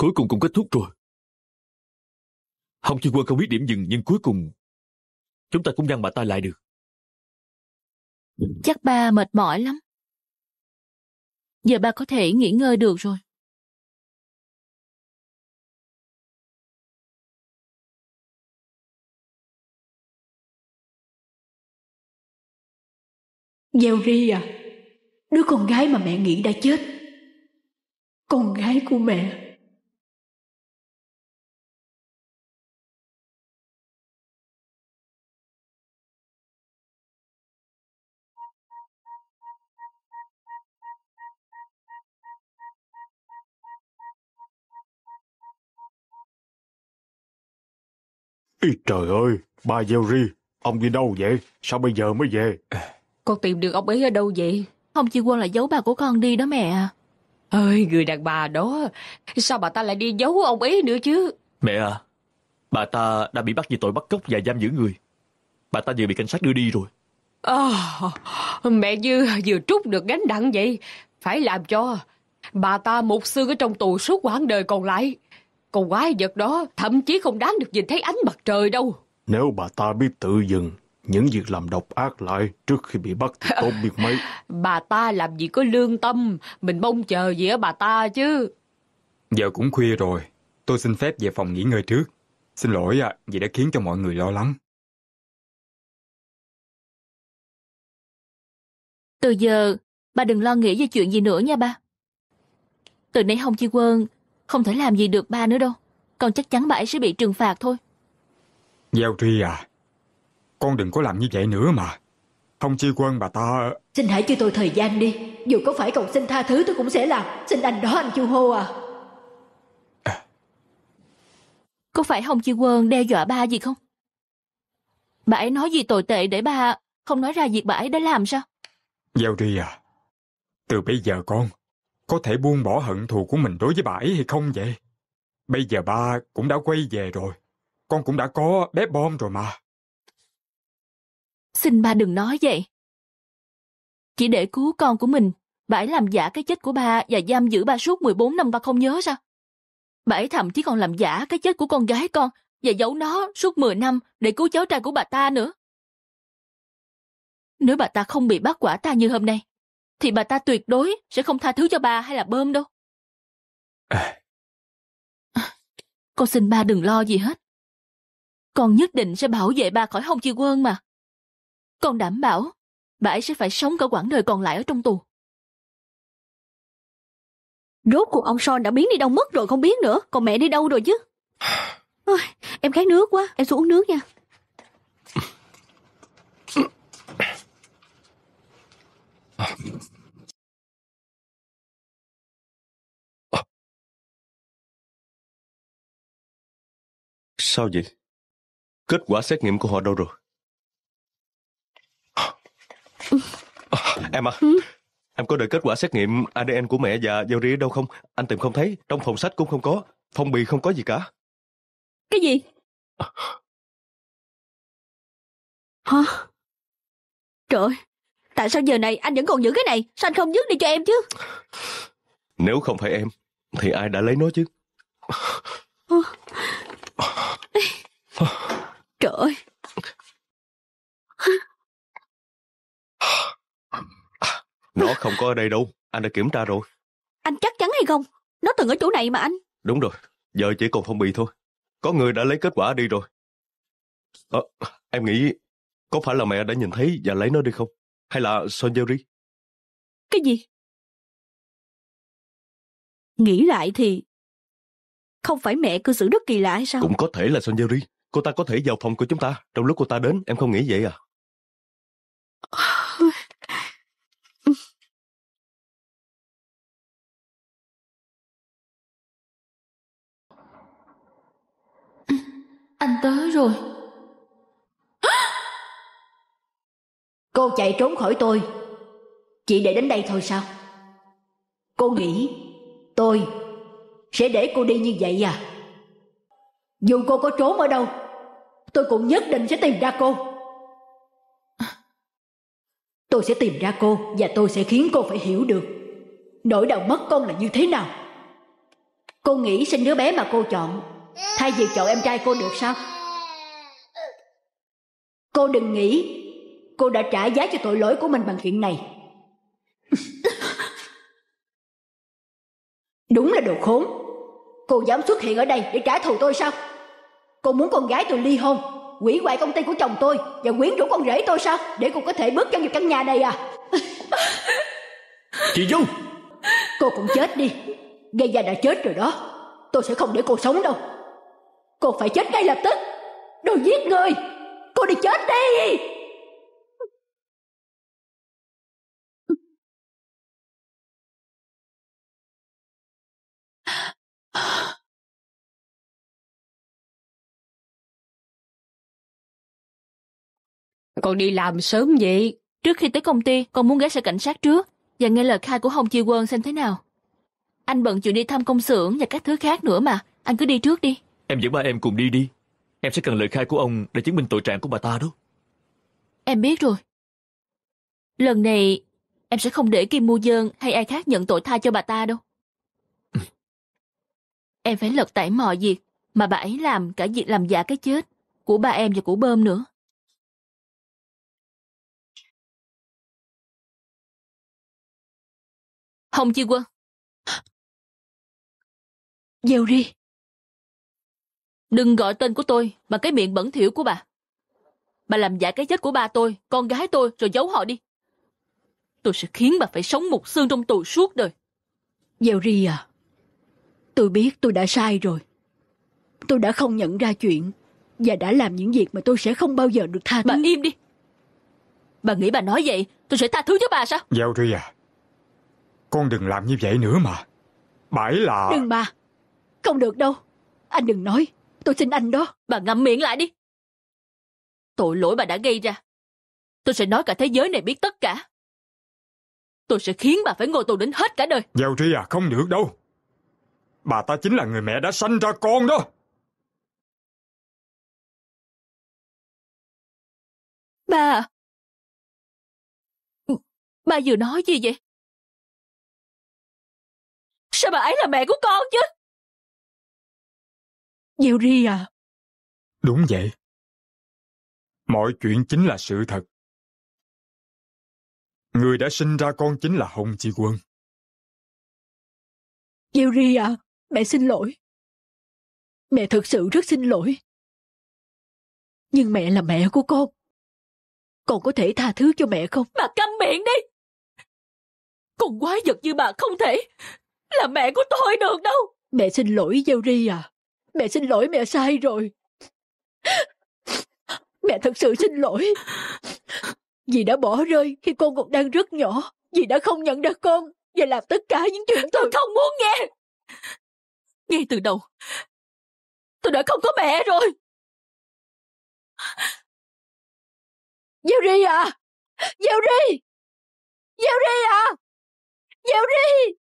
Cuối cùng cũng kết thúc rồi. Hồng Chi Quân không biết điểm dừng nhưng cuối cùng chúng ta cũng ngăn bà ta lại được. Chắc ba mệt mỏi lắm. Giờ ba có thể nghỉ ngơi được rồi. Gieo Ri à, đứa con gái mà mẹ nghĩ đã chết. Con gái của mẹ Ý trời ơi, bà Jerry, ông đi đâu vậy? Sao bây giờ mới về? Con tìm được ông ấy ở đâu vậy? Ông chị quên là giấu bà của con đi đó mẹ. Ơi, người đàn bà đó, sao bà ta lại đi giấu ông ấy nữa chứ? Mẹ à, bà ta đã bị bắt vì tội bắt cóc và giam giữ người. Bà ta vừa bị cảnh sát đưa đi rồi. À, mẹ như vừa trút được gánh nặng vậy, phải làm cho. Bà ta một xương ở trong tù suốt quãng đời còn lại. Con quái vật đó thậm chí không đáng được nhìn thấy ánh mặt trời đâu. Nếu bà ta biết tự dừng những việc làm độc ác lại trước khi bị bắt thì tốt biết mấy. bà ta làm gì có lương tâm, mình mong chờ gì ở bà ta chứ. Giờ cũng khuya rồi, tôi xin phép về phòng nghỉ ngơi trước. Xin lỗi à, vì đã khiến cho mọi người lo lắng. Từ giờ, bà đừng lo nghĩ về chuyện gì nữa nha ba. Từ nay Hồng Chi Quân không thể làm gì được ba nữa đâu. Con chắc chắn bà ấy sẽ bị trừng phạt thôi. Giao Tri à, con đừng có làm như vậy nữa mà. Không chi quân bà ta... Xin hãy cho tôi thời gian đi. Dù có phải cậu xin tha thứ tôi cũng sẽ làm. Xin anh đó anh Chu Hô à. à. Có phải Hồng Chi Quân đe dọa ba gì không? Bà ấy nói gì tồi tệ để ba không nói ra việc bà ấy đã làm sao? Giao Tri à, từ bây giờ con có thể buông bỏ hận thù của mình đối với bà ấy hay không vậy? Bây giờ ba cũng đã quay về rồi. Con cũng đã có bé bom rồi mà. Xin ba đừng nói vậy. Chỉ để cứu con của mình, bà ấy làm giả cái chết của ba và giam giữ ba suốt 14 năm ba không nhớ sao? Bà ấy thậm chí còn làm giả cái chết của con gái con và giấu nó suốt 10 năm để cứu cháu trai của bà ta nữa. Nếu bà ta không bị bắt quả ta như hôm nay, thì bà ta tuyệt đối sẽ không tha thứ cho bà hay là bơm đâu. À. Con xin ba đừng lo gì hết. Con nhất định sẽ bảo vệ ba khỏi Hồng chi quân mà. Con đảm bảo, bà ấy sẽ phải sống cả quãng đời còn lại ở trong tù. Rốt cuộc ông Son đã biến đi đâu mất rồi không biết nữa, còn mẹ đi đâu rồi chứ. Ôi, em khát nước quá, em xuống uống nước nha. Sao vậy? Kết quả xét nghiệm của họ đâu rồi? em à, ừ? em có đợi kết quả xét nghiệm ADN của mẹ và giao đâu không? Anh tìm không thấy, trong phòng sách cũng không có, phong bì không có gì cả. Cái gì? À. Hả? Trời ơi, Tại sao giờ này anh vẫn còn giữ cái này Sao anh không dứt đi cho em chứ Nếu không phải em Thì ai đã lấy nó chứ Trời Nó không có ở đây đâu Anh đã kiểm tra rồi Anh chắc chắn hay không Nó từng ở chỗ này mà anh Đúng rồi Giờ chỉ còn phong bì thôi Có người đã lấy kết quả đi rồi à, Em nghĩ Có phải là mẹ đã nhìn thấy Và lấy nó đi không hay là Sonjeri? Cái gì? Nghĩ lại thì không phải mẹ cư xử rất kỳ lạ hay sao? Cũng có thể là Sonjeri. Cô ta có thể vào phòng của chúng ta. Trong lúc cô ta đến, em không nghĩ vậy à? Anh tới rồi. Cô chạy trốn khỏi tôi Chỉ để đến đây thôi sao Cô nghĩ Tôi sẽ để cô đi như vậy à Dù cô có trốn ở đâu Tôi cũng nhất định sẽ tìm ra cô Tôi sẽ tìm ra cô Và tôi sẽ khiến cô phải hiểu được Nỗi đau mất con là như thế nào Cô nghĩ sinh đứa bé mà cô chọn Thay vì chọn em trai cô được sao Cô đừng nghĩ Cô đã trả giá cho tội lỗi của mình bằng chuyện này Đúng là đồ khốn Cô dám xuất hiện ở đây để trả thù tôi sao Cô muốn con gái tôi ly hôn Quỷ hoại công ty của chồng tôi Và quyến rũ con rể tôi sao Để cô có thể bước chân vào căn nhà này à Chị Dung Cô cũng chết đi Gây ra đã chết rồi đó Tôi sẽ không để cô sống đâu Cô phải chết ngay lập tức Đồ giết người Cô đi chết đi Con đi làm sớm vậy? Trước khi tới công ty, con muốn ghé sở cảnh sát trước và nghe lời khai của Hồng Chi Quân xem thế nào. Anh bận chuyện đi thăm công xưởng và các thứ khác nữa mà. Anh cứ đi trước đi. Em dẫn ba em cùng đi đi. Em sẽ cần lời khai của ông để chứng minh tội trạng của bà ta đó. Em biết rồi. Lần này, em sẽ không để Kim Mu Dơn hay ai khác nhận tội tha cho bà ta đâu. em phải lật tẩy mọi việc mà bà ấy làm cả việc làm giả cái chết của ba em và của bơm nữa. Hồng Chi Quân. Gieo ri. Đừng gọi tên của tôi bằng cái miệng bẩn thỉu của bà. Bà làm giả cái chết của ba tôi, con gái tôi rồi giấu họ đi. Tôi sẽ khiến bà phải sống một xương trong tù suốt đời. Gieo ri à, tôi biết tôi đã sai rồi. Tôi đã không nhận ra chuyện và đã làm những việc mà tôi sẽ không bao giờ được tha thứ. Bà im đi. Bà nghĩ bà nói vậy, tôi sẽ tha thứ cho bà sao? Gieo ri à, con đừng làm như vậy nữa mà. Bãi là... Đừng mà. Không được đâu. Anh đừng nói. Tôi xin anh đó. Bà ngậm miệng lại đi. Tội lỗi bà đã gây ra. Tôi sẽ nói cả thế giới này biết tất cả. Tôi sẽ khiến bà phải ngồi tù đến hết cả đời. Giao Tri à, không được đâu. Bà ta chính là người mẹ đã sanh ra con đó. Bà Bà vừa nói gì vậy? Sao bà ấy là mẹ của con chứ? Gieo ri à? Đúng vậy. Mọi chuyện chính là sự thật. Người đã sinh ra con chính là Hồng Chi Quân. Gieo ri à, mẹ xin lỗi. Mẹ thật sự rất xin lỗi. Nhưng mẹ là mẹ của con. Con có thể tha thứ cho mẹ không? Bà câm miệng đi! Con quái vật như bà không thể là mẹ của tôi được đâu. Mẹ xin lỗi Jerry à. Mẹ xin lỗi mẹ sai rồi. Mẹ thật sự xin lỗi. Dì đã bỏ rơi khi con còn đang rất nhỏ. Dì đã không nhận ra con và làm tất cả những chuyện tôi không muốn nghe. Ngay từ đầu, tôi đã không có mẹ rồi. Jerry à! Jerry! Jerry à! Jerry!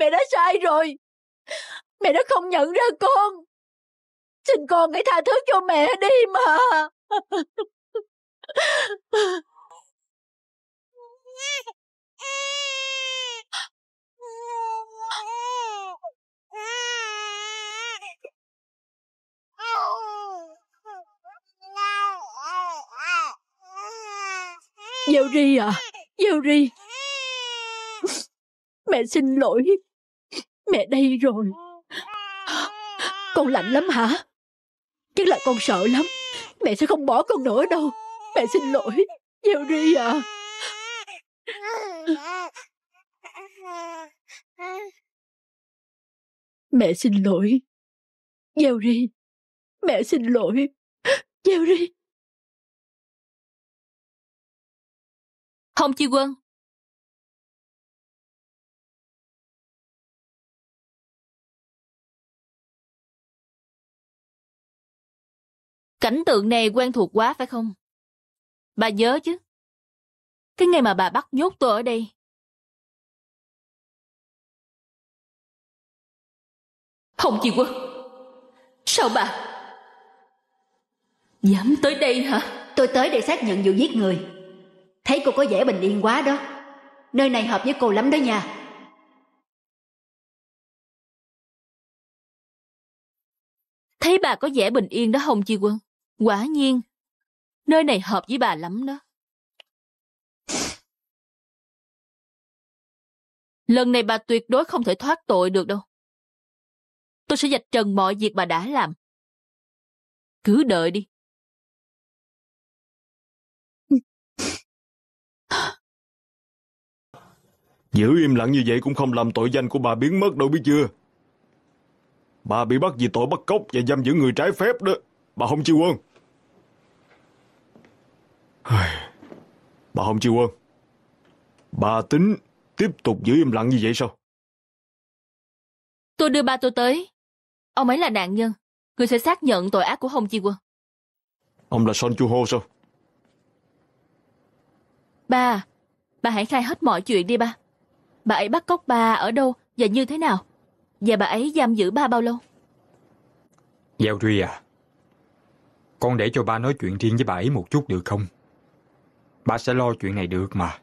Mẹ đã sai rồi. Mẹ đã không nhận ra con. Xin con hãy tha thứ cho mẹ đi mà. Giao à, Giao Mẹ xin lỗi mẹ đây rồi con lạnh lắm hả chắc là con sợ lắm mẹ sẽ không bỏ con nữa đâu mẹ xin lỗi jerry à mẹ xin lỗi jerry mẹ xin lỗi jerry hồng chi quân Cảnh tượng này quen thuộc quá phải không? Bà nhớ chứ. Cái ngày mà bà bắt nhốt tôi ở đây. Hồng Chi Quân, sao bà dám tới đây hả? Tôi tới để xác nhận vụ giết người. Thấy cô có vẻ bình yên quá đó. Nơi này hợp với cô lắm đó nha. Thấy bà có vẻ bình yên đó Hồng Chi Quân. Quả nhiên, nơi này hợp với bà lắm đó. Lần này bà tuyệt đối không thể thoát tội được đâu. Tôi sẽ dạch trần mọi việc bà đã làm. Cứ đợi đi. Giữ im lặng như vậy cũng không làm tội danh của bà biến mất đâu biết chưa. Bà bị bắt vì tội bắt cóc và giam giữ người trái phép đó. Bà không chịu ơn. Bà Hồng Chiêu Ân, bà tính tiếp tục giữ im lặng như vậy sao? Tôi đưa ba tôi tới. Ông ấy là nạn nhân. Người sẽ xác nhận tội ác của Hồng Chi Quân. Ông là Son Chu Ho sao? Ba, bà hãy khai hết mọi chuyện đi ba. Bà ấy bắt cóc ba ở đâu và như thế nào? Và bà ấy giam giữ ba bao lâu? Giao Duy à, con để cho ba nói chuyện riêng với bà ấy một chút được không? Ba sẽ lo chuyện này được mà.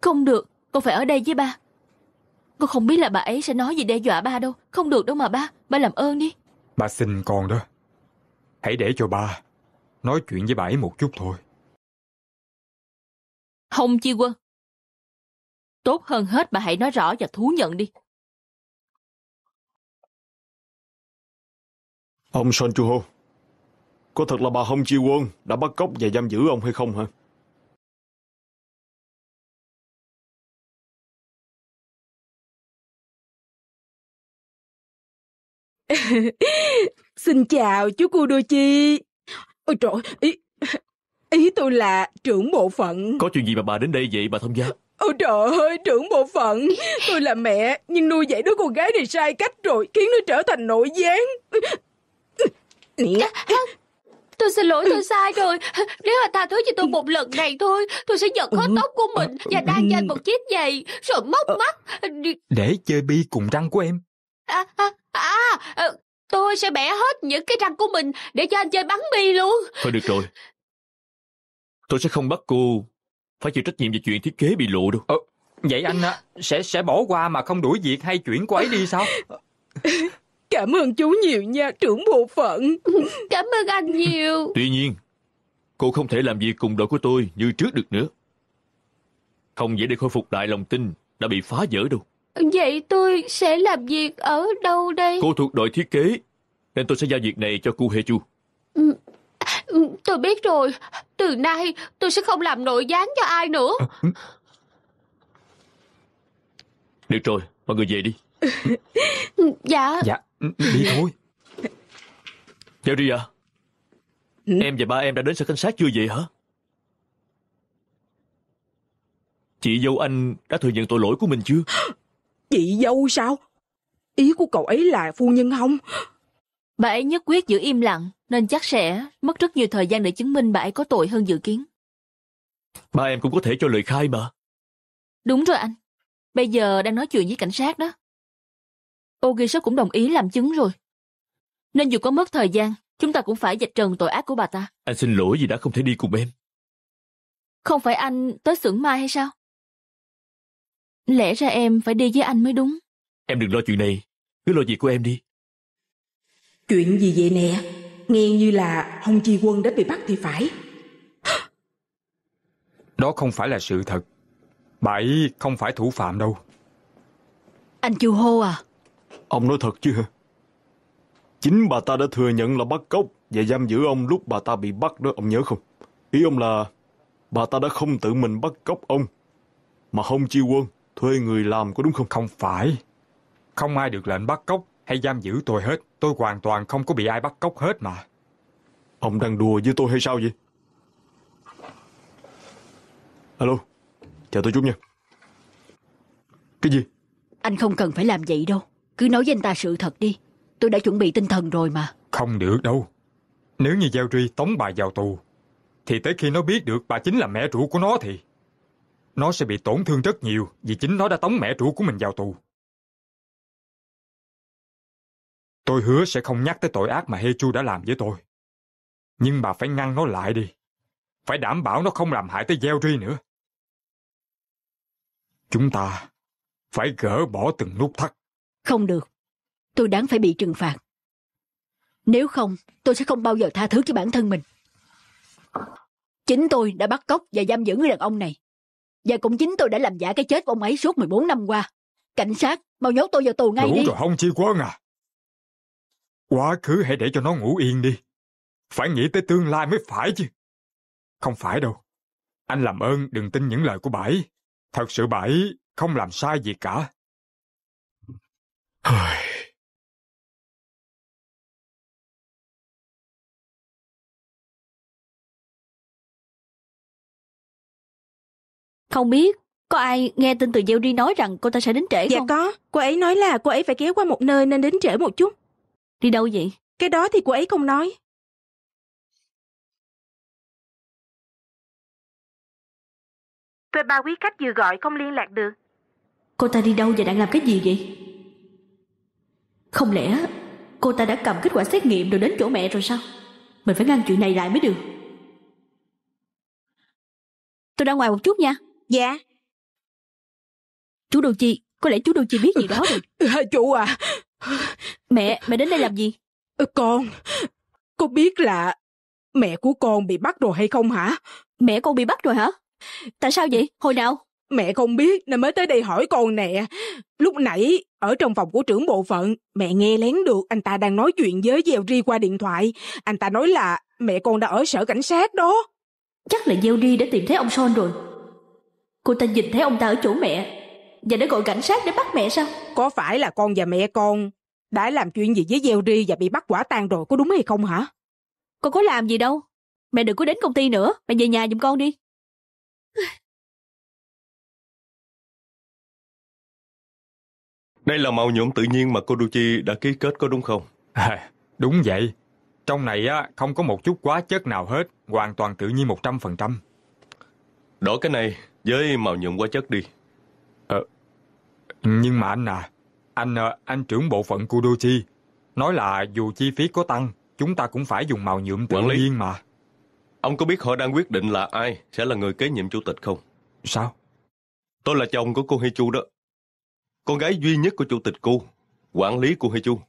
Không được, con phải ở đây với ba. Con không biết là bà ấy sẽ nói gì đe dọa ba đâu. Không được đâu mà ba, ba làm ơn đi. Ba xin con đó. Hãy để cho ba nói chuyện với bà ấy một chút thôi. Không Chi Quân. Tốt hơn hết bà hãy nói rõ và thú nhận đi. Ông Son Chu Ho, có thật là bà Hồng Chi Quân đã bắt cóc và giam giữ ông hay không hả? Xin chào chú Kudochi. Ôi trời, ý, ý tôi là trưởng bộ phận. Có chuyện gì mà bà đến đây vậy bà thông gia? Ôi trời ơi, trưởng bộ phận, tôi là mẹ, nhưng nuôi dạy đứa con gái này sai cách rồi, khiến nó trở thành nội gián. Dạ, tôi xin lỗi, tôi sai rồi. Nếu mà tha thứ cho tôi một lần này thôi, tôi sẽ giật hết ừ. tóc của mình và đang cho ừ. một chiếc giày, rồi móc ờ. mắt. Để chơi bi cùng răng của em. À, à, À, ờ, tôi sẽ bẻ hết những cái răng của mình để cho anh chơi bắn bi luôn. Thôi được rồi. Tôi sẽ không bắt cô phải chịu trách nhiệm về chuyện thiết kế bị lộ đâu. Ờ, vậy anh à, sẽ sẽ bỏ qua mà không đuổi việc hay chuyển cô ấy đi sao? Cảm ơn chú nhiều nha, trưởng bộ phận. Cảm ơn anh nhiều. Tuy nhiên, cô không thể làm việc cùng đội của tôi như trước được nữa. Không dễ để khôi phục lại lòng tin đã bị phá vỡ đâu. Vậy tôi sẽ làm việc ở đâu đây? Cô thuộc đội thiết kế, nên tôi sẽ giao việc này cho cô Heju. Chu ừ, ừ, tôi biết rồi, từ nay tôi sẽ không làm nội gián cho ai nữa. À, ừ. được rồi, mọi người về đi. dạ. Dạ, đi thôi. Giao đi à? Em và ba em đã đến sở cảnh sát chưa vậy hả? Chị dâu anh đã thừa nhận tội lỗi của mình chưa? Chị dâu sao? Ý của cậu ấy là phu nhân không? Bà ấy nhất quyết giữ im lặng, nên chắc sẽ mất rất nhiều thời gian để chứng minh bà ấy có tội hơn dự kiến. Ba em cũng có thể cho lời khai mà. Đúng rồi anh. Bây giờ đang nói chuyện với cảnh sát đó. Ogisop cũng đồng ý làm chứng rồi. Nên dù có mất thời gian, chúng ta cũng phải dạch trần tội ác của bà ta. Anh xin lỗi vì đã không thể đi cùng em. Không phải anh tới xưởng mai hay sao? Lẽ ra em phải đi với anh mới đúng. Em đừng lo chuyện này, cứ lo việc của em đi. Chuyện gì vậy nè? Nghe như là Hồng Chi Quân đã bị bắt thì phải. Đó không phải là sự thật. Bà ấy không phải thủ phạm đâu. Anh Chu Hô à? Ông nói thật chứ hả? Chính bà ta đã thừa nhận là bắt cóc và giam giữ ông lúc bà ta bị bắt đó, ông nhớ không? Ý ông là bà ta đã không tự mình bắt cóc ông, mà Hồng Chi Quân thuê người làm có đúng không? Không phải. Không ai được lệnh bắt cóc hay giam giữ tôi hết. Tôi hoàn toàn không có bị ai bắt cóc hết mà. Ông đang đùa với tôi hay sao vậy? Alo, chờ tôi chút nha. Cái gì? Anh không cần phải làm vậy đâu. Cứ nói với anh ta sự thật đi. Tôi đã chuẩn bị tinh thần rồi mà. Không được đâu. Nếu như Giao Truy tống bà vào tù, thì tới khi nó biết được bà chính là mẹ ruột của nó thì nó sẽ bị tổn thương rất nhiều vì chính nó đã tống mẹ ruột của mình vào tù. Tôi hứa sẽ không nhắc tới tội ác mà Hechu đã làm với tôi. Nhưng bà phải ngăn nó lại đi. Phải đảm bảo nó không làm hại tới Jerry nữa. Chúng ta phải gỡ bỏ từng nút thắt. Không được. Tôi đáng phải bị trừng phạt. Nếu không, tôi sẽ không bao giờ tha thứ cho bản thân mình. Chính tôi đã bắt cóc và giam giữ người đàn ông này. Và cũng chính tôi đã làm giả cái chết của ông ấy suốt 14 năm qua. Cảnh sát, mau nhốt tôi vào tù ngay Đủ đi. Đủ rồi không Chi quá à. Quá khứ hãy để cho nó ngủ yên đi. Phải nghĩ tới tương lai mới phải chứ. Không phải đâu. Anh làm ơn đừng tin những lời của bãi. Thật sự bãi không làm sai gì cả. Hơi... Không biết có ai nghe tin từ Diệu Ri nói rằng cô ta sẽ đến trễ dạ không? Dạ có, cô ấy nói là cô ấy phải kéo qua một nơi nên đến trễ một chút. Đi đâu vậy? Cái đó thì cô ấy không nói. Về ba quý khách vừa gọi không liên lạc được. Cô ta đi đâu và đang làm cái gì vậy? Không lẽ cô ta đã cầm kết quả xét nghiệm rồi đến chỗ mẹ rồi sao? Mình phải ngăn chuyện này lại mới được. Tôi ra ngoài một chút nha. Dạ Chú Đô Chi Có lẽ chú Đô Chi biết gì đó rồi dạ, Chú à Mẹ, mẹ đến đây làm gì ờ, Con Có biết là Mẹ của con bị bắt rồi hay không hả Mẹ con bị bắt rồi hả Tại sao vậy Hồi nào Mẹ không biết nên mới tới đây hỏi con nè. Lúc nãy, ở trong phòng của trưởng bộ phận, mẹ nghe lén được anh ta đang nói chuyện với Gieo Ri qua điện thoại. Anh ta nói là mẹ con đã ở sở cảnh sát đó. Chắc là Gieo Ri đã tìm thấy ông Son rồi. Cô ta nhìn thấy ông ta ở chỗ mẹ Và đã gọi cảnh sát để bắt mẹ sao Có phải là con và mẹ con Đã làm chuyện gì với Jerry và bị bắt quả tang rồi Có đúng hay không hả Con có làm gì đâu Mẹ đừng có đến công ty nữa Mẹ về nhà giùm con đi Đây là màu nhuộm tự nhiên mà cô Duchi đã ký kết có đúng không? À, đúng vậy. Trong này á không có một chút quá chất nào hết, hoàn toàn tự nhiên 100%. Đổi cái này với màu nhuộm hóa chất đi. Ờ, nhưng mà anh à, anh ờ, anh trưởng bộ phận Kudochi nói là dù chi phí có tăng, chúng ta cũng phải dùng màu nhuộm tự nhiên mà. Ông có biết họ đang quyết định là ai sẽ là người kế nhiệm chủ tịch không? Sao? Tôi là chồng của cô Hichu đó. Con gái duy nhất của chủ tịch cô, quản lý cô Hichu.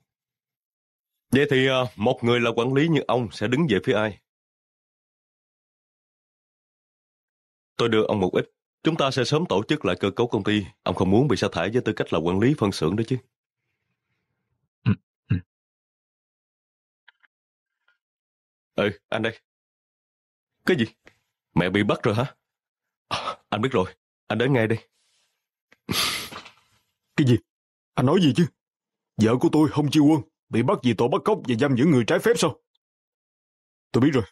Vậy thì ờ, một người là quản lý như ông sẽ đứng về phía ai? Tôi đưa ông một ít. Chúng ta sẽ sớm tổ chức lại cơ cấu công ty. Ông không muốn bị sa thải với tư cách là quản lý phân xưởng đó chứ. Ừ, ừ. ừ anh đây. Cái gì? Mẹ bị bắt rồi hả? À, anh biết rồi. Anh đến ngay đây. Cái gì? Anh nói gì chứ? Vợ của tôi, Hồng Chi Quân, bị bắt vì tội bắt cóc và giam giữ người trái phép sao? Tôi biết rồi.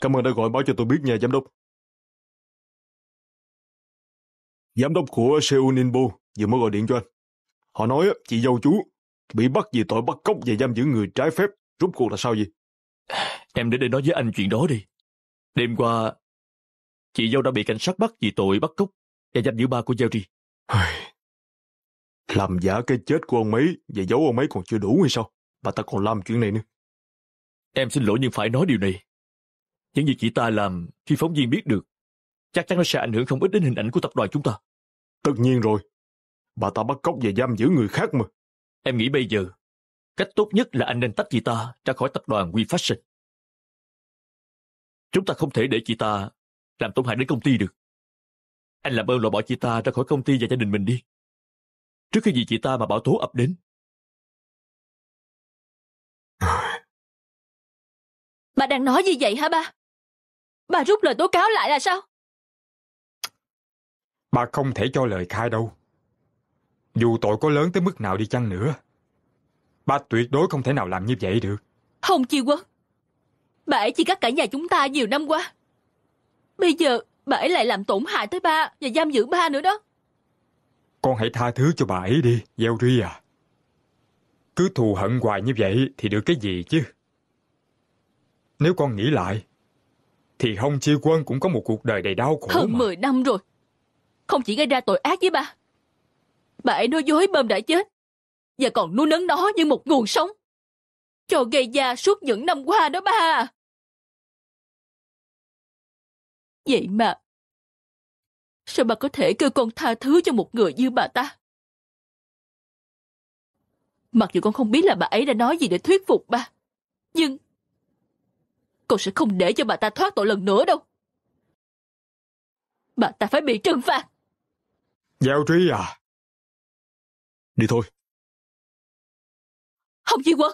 Cảm ơn đã gọi báo cho tôi biết nha, giám đốc. Giám đốc của Seoul Ninbo vừa mới gọi điện cho anh. Họ nói chị dâu chú bị bắt vì tội bắt cóc và giam giữ người trái phép. Rốt cuộc là sao vậy? Em để đây nói với anh chuyện đó đi. Đêm qua, chị dâu đã bị cảnh sát bắt vì tội bắt cóc và giam giữ ba của Jerry. làm giả cái chết của ông ấy và giấu ông ấy còn chưa đủ hay sao? Bà ta còn làm chuyện này nữa. Em xin lỗi nhưng phải nói điều này. Những gì chị ta làm khi phóng viên biết được chắc chắn nó sẽ ảnh hưởng không ít đến hình ảnh của tập đoàn chúng ta. Tất nhiên rồi. Bà ta bắt cóc và giam giữ người khác mà. Em nghĩ bây giờ, cách tốt nhất là anh nên tách chị ta ra khỏi tập đoàn We Fashion. Chúng ta không thể để chị ta làm tổn hại đến công ty được. Anh làm ơn loại bỏ chị ta ra khỏi công ty và gia đình mình đi. Trước khi gì chị ta mà bảo tố ập đến. Bà đang nói gì vậy hả ba? Bà rút lời tố cáo lại là sao? bà không thể cho lời khai đâu. Dù tội có lớn tới mức nào đi chăng nữa, bà tuyệt đối không thể nào làm như vậy được. Không Chi quân, bà ấy chỉ cắt cả nhà chúng ta nhiều năm qua. Bây giờ bà ấy lại làm tổn hại tới ba và giam giữ ba nữa đó. Con hãy tha thứ cho bà ấy đi, Yelri à. Cứ thù hận hoài như vậy thì được cái gì chứ? Nếu con nghĩ lại, thì Hồng Chi Quân cũng có một cuộc đời đầy đau khổ Hơn mà. 10 năm rồi, không chỉ gây ra tội ác với bà bà ấy nói dối bơm đã chết và còn nuôi nấng nó như một nguồn sống cho gây ra suốt những năm qua đó ba vậy mà sao bà có thể kêu con tha thứ cho một người như bà ta mặc dù con không biết là bà ấy đã nói gì để thuyết phục ba nhưng con sẽ không để cho bà ta thoát tội lần nữa đâu bà ta phải bị trừng phạt Giao trí à? Đi thôi. Hồng Duy Quân.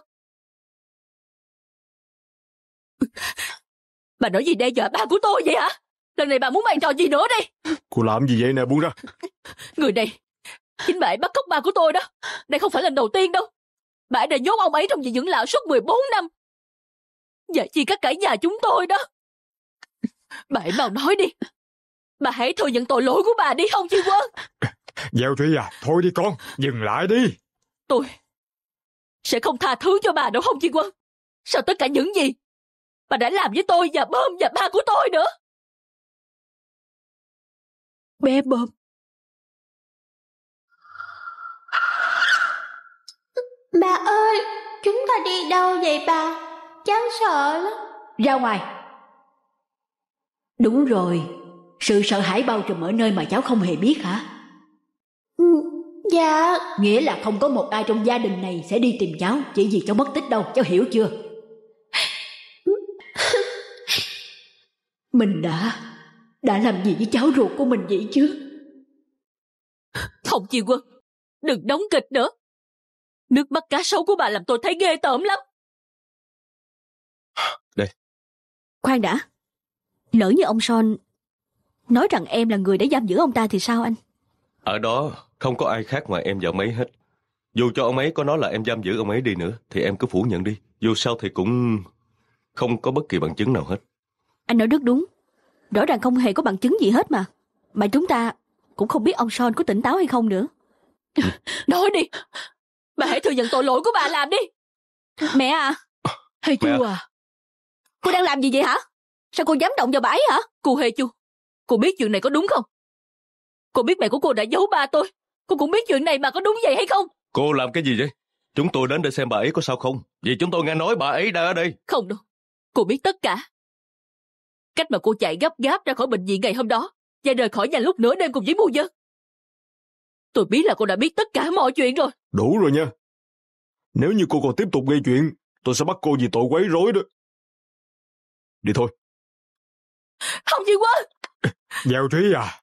Bà nói gì đe dọa ba của tôi vậy hả? Lần này bà muốn mang trò gì nữa đi? Cô làm gì vậy nè buông ra. Người này, chính bà ấy bắt cóc ba của tôi đó. Đây không phải lần đầu tiên đâu. Bà ấy đã nhốt ông ấy trong viện dưỡng lão suốt 14 năm. Và chia cắt cả nhà chúng tôi đó. Bà ấy mau nói đi, Bà hãy thừa nhận tội lỗi của bà đi không Chi Quân? Gieo Thúy à, thôi đi con, dừng lại đi. Tôi sẽ không tha thứ cho bà đâu không Chi Quân? Sao tất cả những gì bà đã làm với tôi và bơm và ba của tôi nữa. Bé bơm. Bà ơi, chúng ta đi đâu vậy bà? Cháu sợ lắm. Ra ngoài. Đúng rồi, sự sợ hãi bao trùm ở nơi mà cháu không hề biết hả? Ừ, dạ Nghĩa là không có một ai trong gia đình này sẽ đi tìm cháu Chỉ vì cháu mất tích đâu, cháu hiểu chưa? Mình đã Đã làm gì với cháu ruột của mình vậy chứ? Không chi Quân Đừng đóng kịch nữa Nước mắt cá sấu của bà làm tôi thấy ghê tởm lắm Đây Khoan đã Lỡ như ông Son Nói rằng em là người đã giam giữ ông ta thì sao anh? Ở đó không có ai khác ngoài em và ông ấy hết. Dù cho ông ấy có nói là em giam giữ ông ấy đi nữa thì em cứ phủ nhận đi. Dù sao thì cũng không có bất kỳ bằng chứng nào hết. Anh nói rất đúng. Rõ ràng không hề có bằng chứng gì hết mà. Mà chúng ta cũng không biết ông Son có tỉnh táo hay không nữa. nói đi. Bà hãy thừa nhận tội lỗi của bà làm đi. Mẹ à. Hay chú à? à. Cô đang làm gì vậy hả? Sao cô dám động vào bà ấy hả? Cô hề chu Cô biết chuyện này có đúng không? Cô biết mẹ của cô đã giấu ba tôi. Cô cũng biết chuyện này mà có đúng vậy hay không? Cô làm cái gì vậy? Chúng tôi đến để xem bà ấy có sao không. Vì chúng tôi nghe nói bà ấy đang ở đây. Không đâu. Cô biết tất cả. Cách mà cô chạy gấp gáp ra khỏi bệnh viện ngày hôm đó và rời khỏi nhà lúc nửa đêm cùng với mù dân. Tôi biết là cô đã biết tất cả mọi chuyện rồi. Đủ rồi nha. Nếu như cô còn tiếp tục gây chuyện, tôi sẽ bắt cô vì tội quấy rối đó. Đi thôi. không gì Quân! Giao Thúy à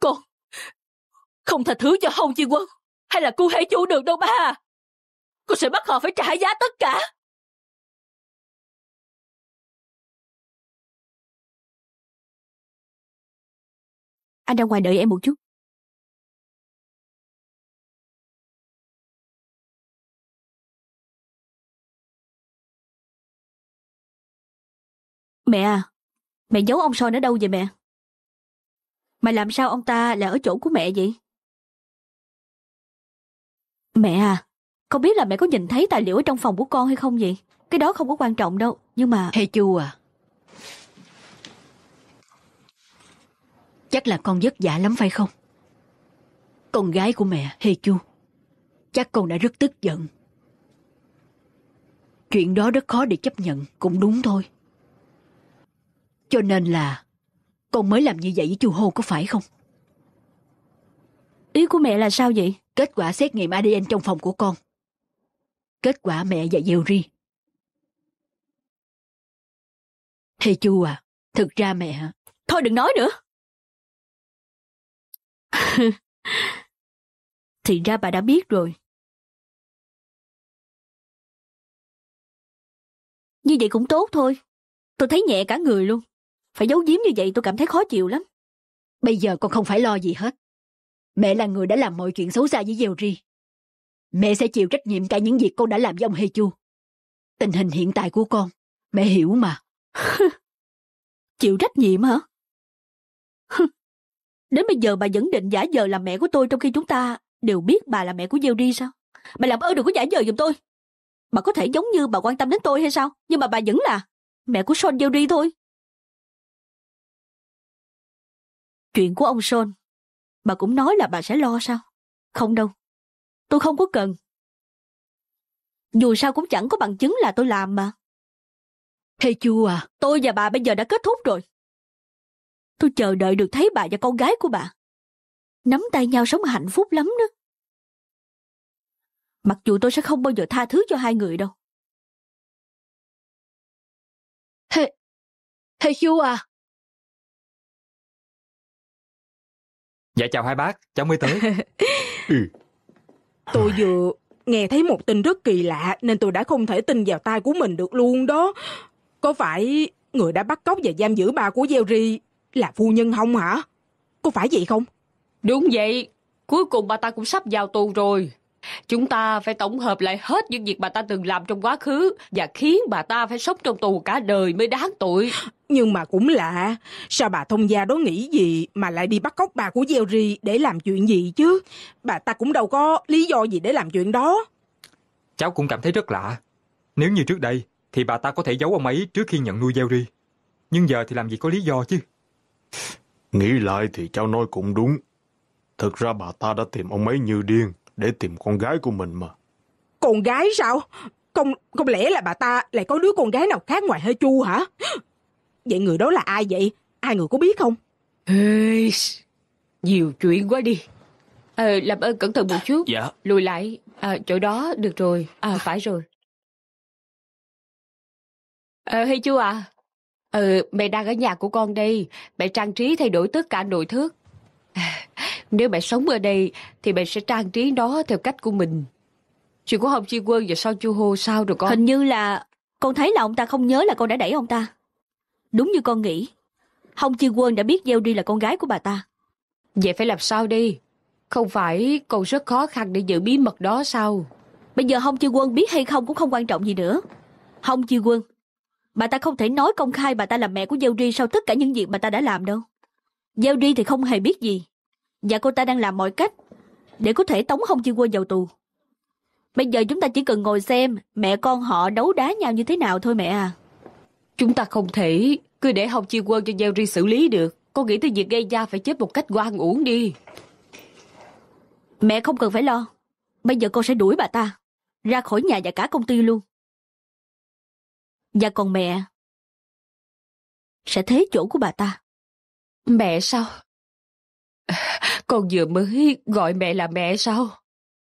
Con Không tha thứ cho Hồng Chi Quân Hay là cô hãy chú được đâu ba Con sẽ bắt họ phải trả giá tất cả Anh ra ngoài đợi em một chút Mẹ à, mẹ giấu ông soi nó đâu vậy mẹ? Mà làm sao ông ta lại ở chỗ của mẹ vậy? Mẹ à, không biết là mẹ có nhìn thấy tài liệu ở trong phòng của con hay không vậy? Cái đó không có quan trọng đâu, nhưng mà... Hay chu à? Chắc là con vất vả lắm phải không? Con gái của mẹ, Hê Chu. Chắc con đã rất tức giận. Chuyện đó rất khó để chấp nhận, cũng đúng thôi. Cho nên là con mới làm như vậy với chu hô có phải không? Ý của mẹ là sao vậy? Kết quả xét nghiệm ADN trong phòng của con. Kết quả mẹ và Diều Ri. Thầy chu à, thực ra mẹ... Thôi đừng nói nữa. Thì ra bà đã biết rồi. Như vậy cũng tốt thôi. Tôi thấy nhẹ cả người luôn. Phải giấu giếm như vậy tôi cảm thấy khó chịu lắm. Bây giờ con không phải lo gì hết. Mẹ là người đã làm mọi chuyện xấu xa với Gieo Ri. Mẹ sẽ chịu trách nhiệm cả những việc con đã làm với ông Hê Chu. Tình hình hiện tại của con, mẹ hiểu mà. chịu trách nhiệm hả? Đến bây giờ bà vẫn định giả giờ là mẹ của tôi trong khi chúng ta đều biết bà là mẹ của Gieo Ri sao? Bà làm ơn đừng có giả giờ giùm tôi. Bà có thể giống như bà quan tâm đến tôi hay sao? Nhưng mà bà vẫn là mẹ của Son Gieo Ri thôi. Chuyện của ông Sơn, bà cũng nói là bà sẽ lo sao? Không đâu, tôi không có cần. Dù sao cũng chẳng có bằng chứng là tôi làm mà. Thầy chú à, tôi và bà bây giờ đã kết thúc rồi. Tôi chờ đợi được thấy bà và con gái của bà. Nắm tay nhau sống hạnh phúc lắm đó. Mặc dù tôi sẽ không bao giờ tha thứ cho hai người đâu. Thầy, thầy chú à, Dạ chào hai bác, cháu mới tới. Ừ. Tôi vừa nghe thấy một tin rất kỳ lạ nên tôi đã không thể tin vào tai của mình được luôn đó. Có phải người đã bắt cóc và giam giữ bà của Jerry là phu nhân không hả? Có phải vậy không? Đúng vậy, cuối cùng bà ta cũng sắp vào tù rồi. Chúng ta phải tổng hợp lại hết những việc bà ta từng làm trong quá khứ và khiến bà ta phải sống trong tù cả đời mới đáng tội. Nhưng mà cũng lạ, sao bà thông gia đó nghĩ gì mà lại đi bắt cóc bà của Jerry để làm chuyện gì chứ? Bà ta cũng đâu có lý do gì để làm chuyện đó. Cháu cũng cảm thấy rất lạ. Nếu như trước đây thì bà ta có thể giấu ông ấy trước khi nhận nuôi Jerry. Nhưng giờ thì làm gì có lý do chứ? Nghĩ lại thì cháu nói cũng đúng. Thực ra bà ta đã tìm ông ấy như điên để tìm con gái của mình mà. Con gái sao? Không, không lẽ là bà ta lại có đứa con gái nào khác ngoài hơi chu hả? Vậy người đó là ai vậy? Ai người có biết không? Ê, nhiều chuyện quá đi. À, ờ, làm ơn cẩn thận một chút. Dạ. Lùi lại. À, chỗ đó, được rồi. À, phải rồi. Ờ, hay chú à? Ừ, mẹ đang ở nhà của con đây. Mẹ trang trí thay đổi tất cả nội thất. Nếu bạn sống ở đây thì bạn sẽ trang trí nó theo cách của mình. Chuyện của Hồng Chi Quân và Sao Chu Hô sao rồi con? Hình như là con thấy là ông ta không nhớ là con đã đẩy ông ta. Đúng như con nghĩ. Hồng Chi Quân đã biết gieo đi là con gái của bà ta. Vậy phải làm sao đi? Không phải còn rất khó khăn để giữ bí mật đó sao? Bây giờ Hồng Chi Quân biết hay không cũng không quan trọng gì nữa. Hồng Chi Quân, bà ta không thể nói công khai bà ta là mẹ của Gieo Ri sau tất cả những việc bà ta đã làm đâu. Gieo Ri thì không hề biết gì. Và dạ, cô ta đang làm mọi cách để có thể tống không Chi Quân vào tù. Bây giờ chúng ta chỉ cần ngồi xem mẹ con họ đấu đá nhau như thế nào thôi mẹ à. Chúng ta không thể cứ để không Chi Quân cho Gieo Ri xử lý được. Con nghĩ tới việc gây ra phải chết một cách quan uổng đi. Mẹ không cần phải lo. Bây giờ con sẽ đuổi bà ta ra khỏi nhà và cả công ty luôn. Và còn mẹ sẽ thế chỗ của bà ta. Mẹ sao? Con vừa mới gọi mẹ là mẹ sao?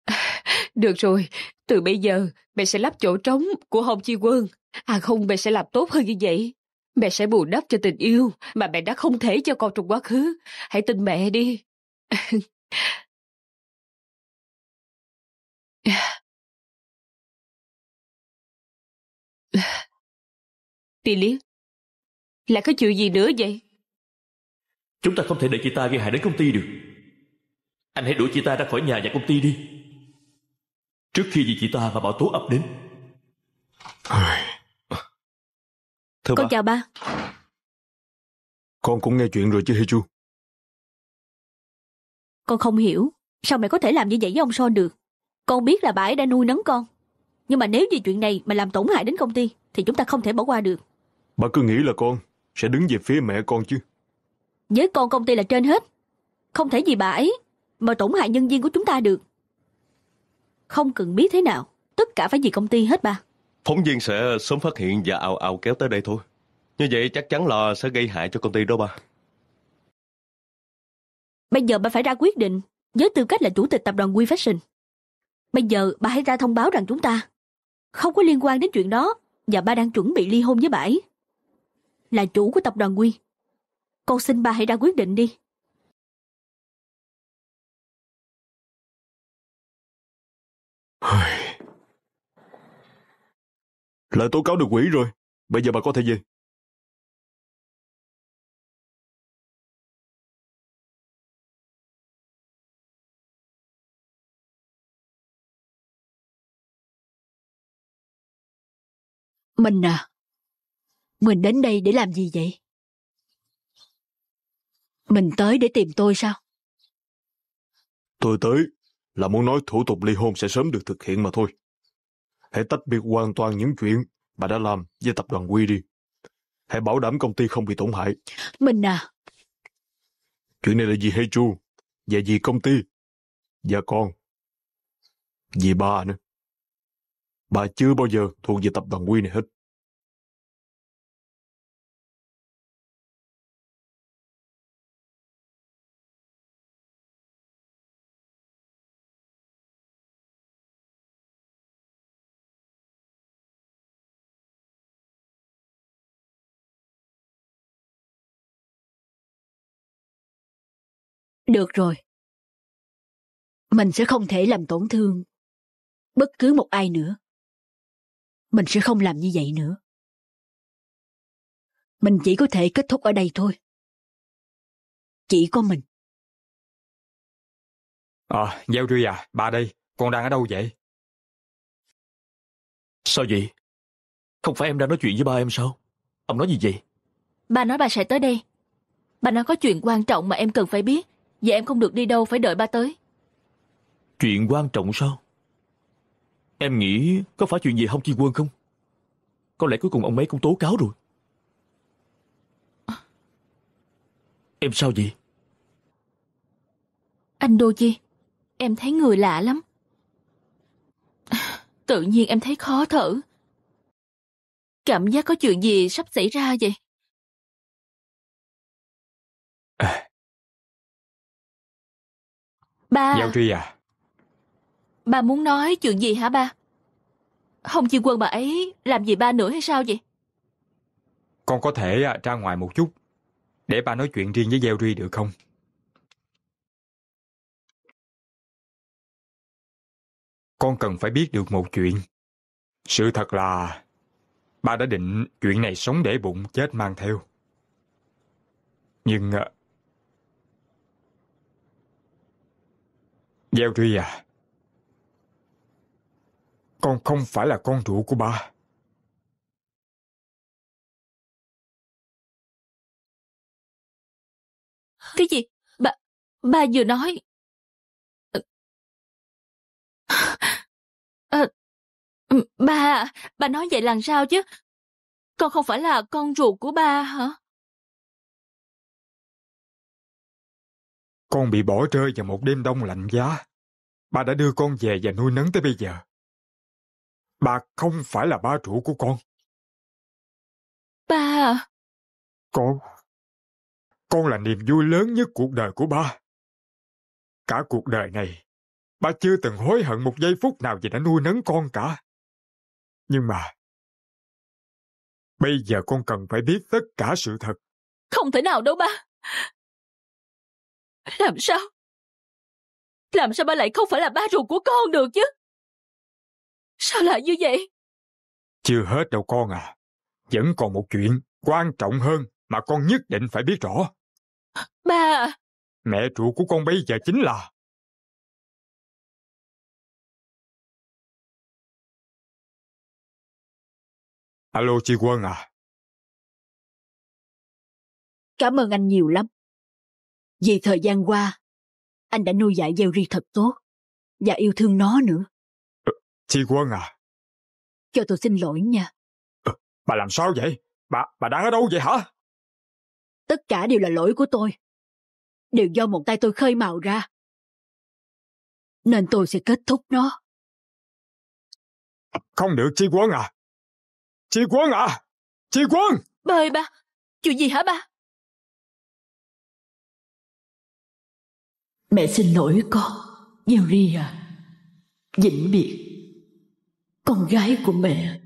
Được rồi, từ bây giờ mẹ sẽ lắp chỗ trống của Hồng Chi Quân. À không, mẹ sẽ làm tốt hơn như vậy. Mẹ sẽ bù đắp cho tình yêu mà mẹ đã không thể cho con trong quá khứ. Hãy tin mẹ đi. Tì liếc, là có chuyện gì nữa vậy? Chúng ta không thể để chị ta gây hại đến công ty được Anh hãy đuổi chị ta ra khỏi nhà và công ty đi Trước khi gì chị ta và bảo tố ập đến Thưa Con ba, chào ba Con cũng nghe chuyện rồi chứ Hichu Con không hiểu Sao mẹ có thể làm như vậy với ông Son được Con biết là bà ấy đã nuôi nấng con Nhưng mà nếu vì chuyện này mà làm tổn hại đến công ty Thì chúng ta không thể bỏ qua được Bà cứ nghĩ là con sẽ đứng về phía mẹ con chứ với con công ty là trên hết. Không thể vì bà ấy mà tổn hại nhân viên của chúng ta được. Không cần biết thế nào, tất cả phải vì công ty hết bà. Phóng viên sẽ sớm phát hiện và ào ào kéo tới đây thôi. Như vậy chắc chắn là sẽ gây hại cho công ty đó bà. Bây giờ bà phải ra quyết định với tư cách là chủ tịch tập đoàn We Fashion. Bây giờ bà hãy ra thông báo rằng chúng ta không có liên quan đến chuyện đó và ba đang chuẩn bị ly hôn với bà ấy. Là chủ của tập đoàn We con xin bà hãy ra quyết định đi. Lại tố cáo được quỷ rồi. Bây giờ bà có thể về. Mình à, mình đến đây để làm gì vậy? mình tới để tìm tôi sao tôi tới là muốn nói thủ tục ly hôn sẽ sớm được thực hiện mà thôi hãy tách biệt hoàn toàn những chuyện bà đã làm với tập đoàn quy đi hãy bảo đảm công ty không bị tổn hại mình à chuyện này là gì hay chu và gì công ty và con vì bà nữa bà chưa bao giờ thuộc về tập đoàn quy này hết Được rồi. Mình sẽ không thể làm tổn thương bất cứ một ai nữa. Mình sẽ không làm như vậy nữa. Mình chỉ có thể kết thúc ở đây thôi. Chỉ có mình. À, Giao Duy à, bà đây, con đang ở đâu vậy? Sao vậy? Không phải em đang nói chuyện với ba em sao? Ông nói gì vậy? Ba nói bà sẽ tới đây. Bà nói có chuyện quan trọng mà em cần phải biết. Vậy em không được đi đâu, phải đợi ba tới. Chuyện quan trọng sao? Em nghĩ có phải chuyện gì không chi quân không? Có lẽ cuối cùng ông ấy cũng tố cáo rồi. À. Em sao vậy? Anh Đô Chi, em thấy người lạ lắm. Tự nhiên em thấy khó thở. Cảm giác có chuyện gì sắp xảy ra vậy? À, Ba... Giao Truy à? Ba muốn nói chuyện gì hả ba? Hồng Chi Quân bà ấy làm gì ba nữa hay sao vậy? Con có thể à, ra ngoài một chút để ba nói chuyện riêng với Giao Truy được không? Con cần phải biết được một chuyện. Sự thật là ba đã định chuyện này sống để bụng chết mang theo. Nhưng à, Gieo Ri à, con không phải là con ruột của ba. Cái gì? Ba, ba vừa nói. À, ba, bà nói vậy làm sao chứ? Con không phải là con ruột của ba hả? Con bị bỏ rơi vào một đêm đông lạnh giá. Ba đã đưa con về và nuôi nấng tới bây giờ. Bà không phải là ba chủ của con. Ba à. Con... Con là niềm vui lớn nhất cuộc đời của ba. Cả cuộc đời này, ba chưa từng hối hận một giây phút nào vì đã nuôi nấng con cả. Nhưng mà... Bây giờ con cần phải biết tất cả sự thật. Không thể nào đâu ba. Làm sao? Làm sao ba lại không phải là ba ruột của con được chứ? Sao lại như vậy? Chưa hết đâu con à. Vẫn còn một chuyện quan trọng hơn mà con nhất định phải biết rõ. Ba à. Mẹ ruột của con bây giờ chính là... Alo Chi Quân à. Cảm ơn anh nhiều lắm. Vì thời gian qua, anh đã nuôi dạy Gieo thật tốt và yêu thương nó nữa. Ờ, chị Quân à? Cho tôi xin lỗi nha. Ờ, bà làm sao vậy? Bà, bà đang ở đâu vậy hả? Tất cả đều là lỗi của tôi. Đều do một tay tôi khơi mào ra. Nên tôi sẽ kết thúc nó. Không được Chi Quân à. Chi Quân à. Chi Quân. Bơi ba. Chuyện gì hả ba? Mẹ xin lỗi con, Yuri à. Vĩnh biệt, con gái của mẹ.